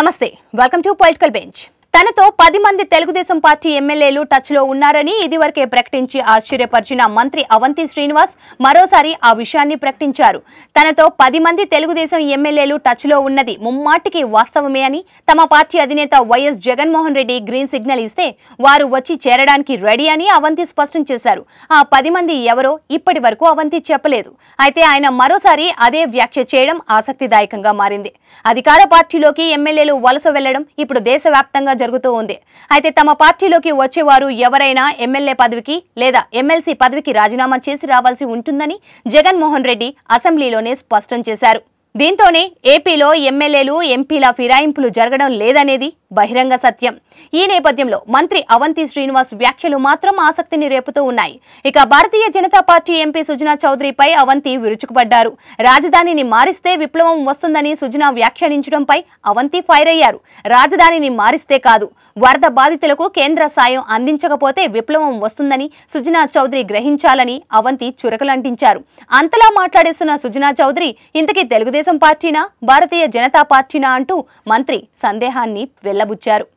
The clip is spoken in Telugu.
నమస్తే వెల్కమ్ టు పొలిటికల్ బెంచ్ తనతో పది మంది తెలుగుదేశం పార్టీ ఎమ్మెల్యేలు టచ్ లో ఉన్నారని ఇదివరకే ప్రకటించి ఆశ్చర్యపరిచిన మంత్రి అవంతి శ్రీనివాస్ మరోసారి ఆ విషయాన్ని ప్రకటించారు తనతో పది మంది తెలుగుదేశం ఎమ్మెల్యేలు టచ్ లో ఉన్నది ముమ్మాటికి వాస్తవమే అని తమ పార్టీ అధినేత YS Jaganmohan Reddy green signal ఇస్తే వారు వచ్చి చేరడానికి రెడీ అని అవంతి స్పష్టం చేశారు ఆ పది మంది ఎవరో ఇప్పటి వరకు అవంతి చెప్పలేదు అయితే ఆయన మరోసారి అదే వ్యాఖ్య చేయడం ఆసక్తిదాయకంగా మారింది అధికార పార్టీలోకి ఎమ్మెల్యేలు వలస వెళ్లడం ఇప్పుడు దేశవ్యాప్తంగా జరుగుతూ ఉంది అయితే తమ పార్టీలోకి వచ్చేవారు ఎవరైనా ఎమ్మెల్యే పదవికి లేదా ఎమ్మెల్సీ పదవికి రాజీనామా చేసి రావాల్సి ఉంటుందని జగన్మోహన్ రెడ్డి అసెంబ్లీలోనే స్పష్టం చేశారు దీంతోనే ఏపీలో ఎమ్మెల్యేలు ఎంపీల ఫిరాయింపులు జరగడం లేదనేది బహిరంగ సత్యం ఈ నేపథ్యంలో మంత్రి అవంతి శ్రీనివాస్ వ్యాఖ్యలు మాత్రం ఆసక్తిని రేపుతూ ఉన్నాయి ఇక భారతీయ జనతా పార్టీ ఎంపీ సుజనా చౌదరిపై అవంతి విరుచుకుపడ్డారు రాజధానిని మారిస్తే విప్లవం వస్తుందని సుజనా వ్యాఖ్యానించడంపై అవంతి ఫైర్ అయ్యారు రాజధానిని మారిస్తే కాదు వరద బాధితులకు కేంద్ర సాయం అందించకపోతే విప్లవం వస్తుందని సుజనా చౌదరి గ్రహించాలని అవంతి చురకలంటించారు అంతలా మాట్లాడేస్తున్న సుజనా చౌదరి ఇంతకీ తెలుగుదేశం తెలుగుదేశం పార్టీనా భారతీయ జనతా పార్టీనా అంటూ మంత్రి సందేహాన్ని వెల్లబుచ్చారు